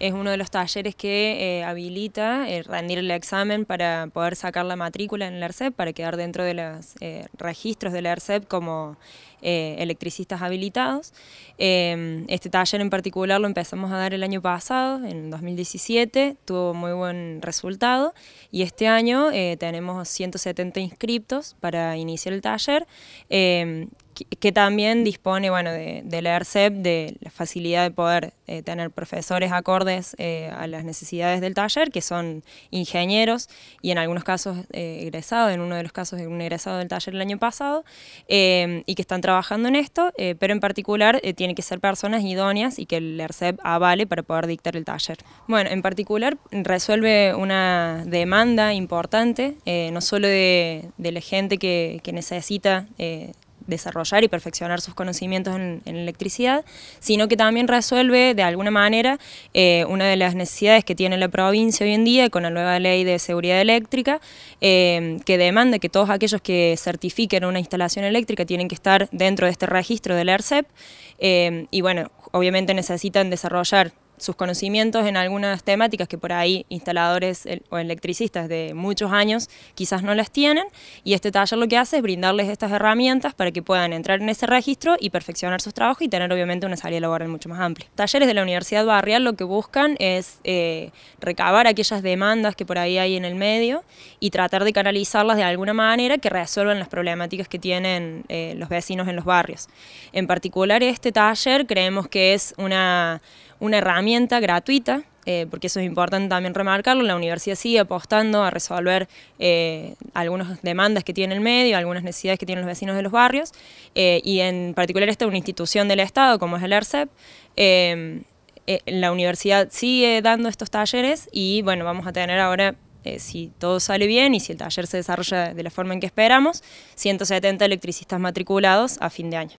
es uno de los talleres que eh, habilita eh, rendir el examen para poder sacar la matrícula en el ERCEP, para quedar dentro de los eh, registros del ERCEP como electricistas habilitados. Em, este taller en particular lo empezamos a dar el año pasado, en 2017, tuvo muy buen resultado y este año tenemos 170 inscriptos para iniciar el taller em, que, también dispone, bueno, de, la ERCEP, de la facilidad de poder eh, tener profesores acordes eh, a las necesidades del taller, que son ingenieros y en algunos casos eh, egresados, en uno de los casos un egresado del taller el año pasado, y que están trabajando en esto, pero en particular tiene que ser personas idóneas y que el ERCEP avale para poder dictar el taller. Bueno, en particular resuelve una demanda importante, no solo de, la gente que, necesita desarrollar y perfeccionar sus conocimientos en, electricidad, sino que también resuelve de alguna manera eh, una de las necesidades que tiene la provincia hoy en día con la nueva ley de seguridad eléctrica, eh, que demanda que todos aquellos que certifiquen una instalación eléctrica tienen que estar dentro de este registro del ERCEP, eh, y bueno, obviamente necesitan desarrollar sus conocimientos en algunas temáticas que por ahí instaladores o electricistas de muchos años quizás no las tienen y este taller lo que hace es brindarles estas herramientas para que puedan entrar en ese registro y perfeccionar sus trabajos y tener obviamente una salida laboral mucho más amplia. Talleres de la Universidad Barrial lo que buscan es eh, recabar aquellas demandas que por ahí hay en el medio y tratar de canalizarlas de alguna manera que resuelvan las problemáticas que tienen eh, los vecinos en los barrios. En particular este taller creemos que es una una herramienta gratuita, eh, porque eso es importante también remarcarlo, la universidad sigue apostando a resolver eh, algunas demandas que tiene el medio, algunas necesidades que tienen los vecinos de los barrios, eh, y en particular esta es una institución del Estado como es el ERCEP, la universidad sigue dando estos talleres y bueno, vamos a tener ahora si todo sale bien y si el taller se desarrolla de la forma en que esperamos, 170 electricistas matriculados a fin de año.